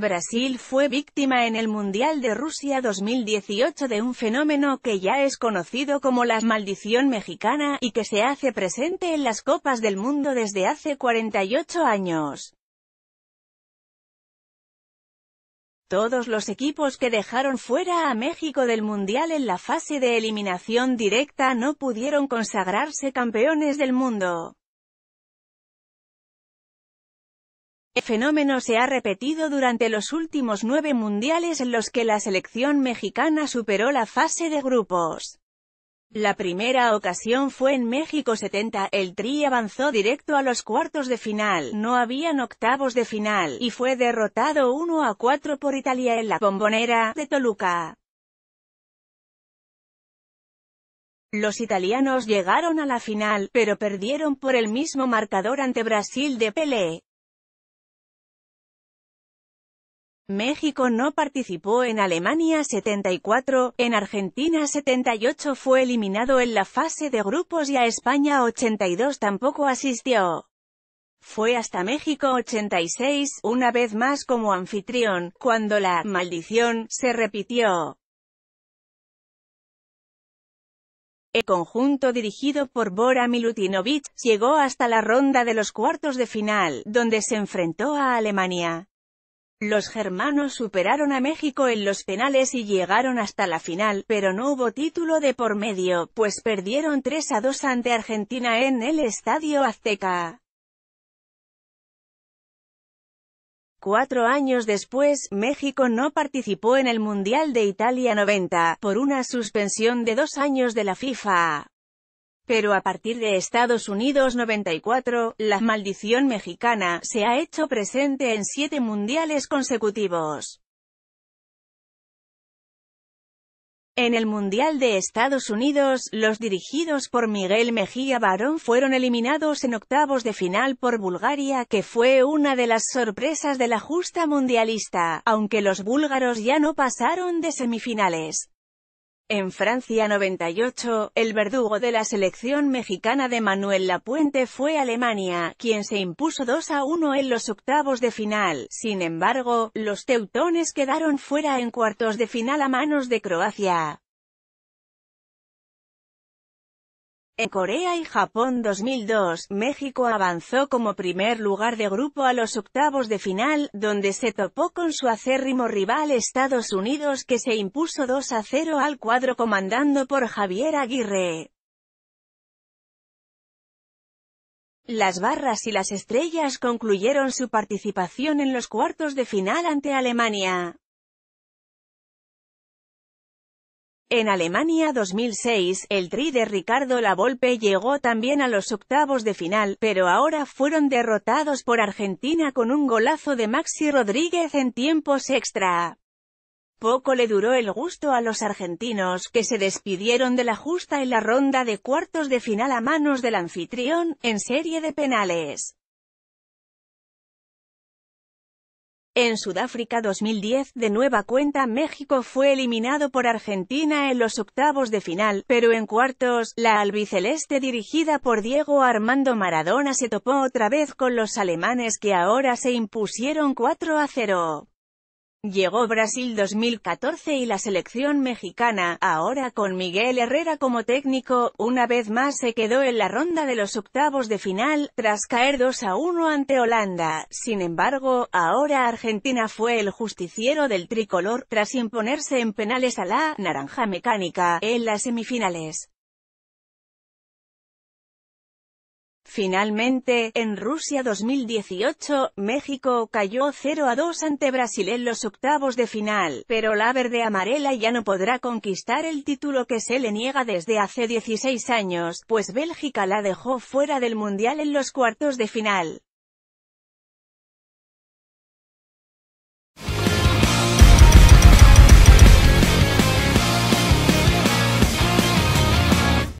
Brasil fue víctima en el Mundial de Rusia 2018 de un fenómeno que ya es conocido como la maldición mexicana, y que se hace presente en las Copas del Mundo desde hace 48 años. Todos los equipos que dejaron fuera a México del Mundial en la fase de eliminación directa no pudieron consagrarse campeones del mundo. El fenómeno se ha repetido durante los últimos nueve mundiales en los que la selección mexicana superó la fase de grupos. La primera ocasión fue en México 70, el Tri avanzó directo a los cuartos de final, no habían octavos de final, y fue derrotado 1 a 4 por Italia en la bombonera de Toluca. Los italianos llegaron a la final, pero perdieron por el mismo marcador ante Brasil de Pelé. México no participó en Alemania 74, en Argentina 78 fue eliminado en la fase de grupos y a España 82 tampoco asistió. Fue hasta México 86, una vez más como anfitrión, cuando la «maldición» se repitió. El conjunto dirigido por Bora Milutinovic, llegó hasta la ronda de los cuartos de final, donde se enfrentó a Alemania. Los germanos superaron a México en los penales y llegaron hasta la final, pero no hubo título de por medio, pues perdieron 3 a 2 ante Argentina en el Estadio Azteca. Cuatro años después, México no participó en el Mundial de Italia 90, por una suspensión de dos años de la FIFA. Pero a partir de Estados Unidos 94, la maldición mexicana se ha hecho presente en siete mundiales consecutivos. En el Mundial de Estados Unidos, los dirigidos por Miguel Mejía Barón fueron eliminados en octavos de final por Bulgaria, que fue una de las sorpresas de la justa mundialista, aunque los búlgaros ya no pasaron de semifinales. En Francia 98, el verdugo de la selección mexicana de Manuel Lapuente fue Alemania, quien se impuso 2 a 1 en los octavos de final. Sin embargo, los teutones quedaron fuera en cuartos de final a manos de Croacia. En Corea y Japón 2002, México avanzó como primer lugar de grupo a los octavos de final, donde se topó con su acérrimo rival Estados Unidos que se impuso 2 a 0 al cuadro comandando por Javier Aguirre. Las barras y las estrellas concluyeron su participación en los cuartos de final ante Alemania. En Alemania 2006, el tri de Ricardo Lavolpe llegó también a los octavos de final, pero ahora fueron derrotados por Argentina con un golazo de Maxi Rodríguez en tiempos extra. Poco le duró el gusto a los argentinos, que se despidieron de la justa en la ronda de cuartos de final a manos del anfitrión, en serie de penales. En Sudáfrica 2010, de nueva cuenta México fue eliminado por Argentina en los octavos de final, pero en cuartos, la albiceleste dirigida por Diego Armando Maradona se topó otra vez con los alemanes que ahora se impusieron 4 a 0. Llegó Brasil 2014 y la selección mexicana, ahora con Miguel Herrera como técnico, una vez más se quedó en la ronda de los octavos de final, tras caer 2 a 1 ante Holanda. Sin embargo, ahora Argentina fue el justiciero del tricolor, tras imponerse en penales a la naranja mecánica en las semifinales. Finalmente, en Rusia 2018, México cayó 0 a 2 ante Brasil en los octavos de final, pero la verde amarela ya no podrá conquistar el título que se le niega desde hace 16 años, pues Bélgica la dejó fuera del Mundial en los cuartos de final.